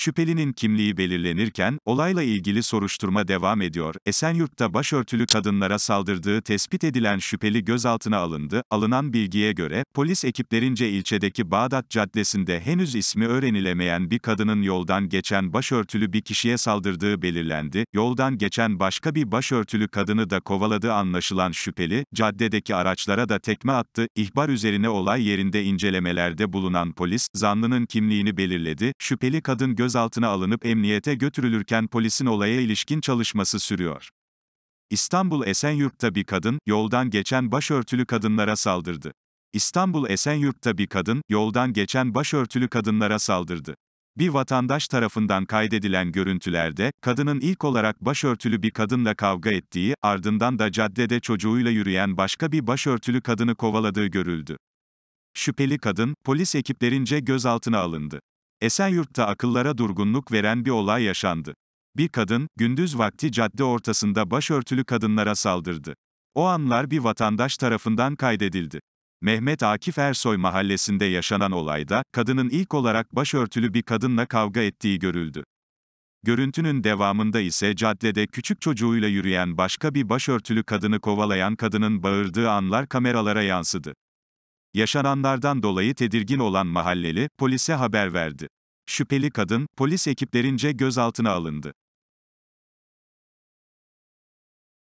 Şüphelinin kimliği belirlenirken, olayla ilgili soruşturma devam ediyor. Esenyurt'ta başörtülü kadınlara saldırdığı tespit edilen şüpheli gözaltına alındı. Alınan bilgiye göre, polis ekiplerince ilçedeki Bağdat Caddesi'nde henüz ismi öğrenilemeyen bir kadının yoldan geçen başörtülü bir kişiye saldırdığı belirlendi. Yoldan geçen başka bir başörtülü kadını da kovaladığı anlaşılan şüpheli, caddedeki araçlara da tekme attı. İhbar üzerine olay yerinde incelemelerde bulunan polis, zanlının kimliğini belirledi. Şüpheli kadın göz gözaltına alınıp emniyete götürülürken polisin olaya ilişkin çalışması sürüyor. İstanbul Esenyurt'ta bir kadın, yoldan geçen başörtülü kadınlara saldırdı. İstanbul Esenyurt'ta bir kadın, yoldan geçen başörtülü kadınlara saldırdı. Bir vatandaş tarafından kaydedilen görüntülerde, kadının ilk olarak başörtülü bir kadınla kavga ettiği, ardından da caddede çocuğuyla yürüyen başka bir başörtülü kadını kovaladığı görüldü. Şüpheli kadın, polis ekiplerince gözaltına alındı. Esenyurt'ta akıllara durgunluk veren bir olay yaşandı. Bir kadın, gündüz vakti cadde ortasında başörtülü kadınlara saldırdı. O anlar bir vatandaş tarafından kaydedildi. Mehmet Akif Ersoy mahallesinde yaşanan olayda, kadının ilk olarak başörtülü bir kadınla kavga ettiği görüldü. Görüntünün devamında ise caddede küçük çocuğuyla yürüyen başka bir başörtülü kadını kovalayan kadının bağırdığı anlar kameralara yansıdı. Yaşananlardan dolayı tedirgin olan mahalleli, polise haber verdi. Şüpheli kadın, polis ekiplerince gözaltına alındı.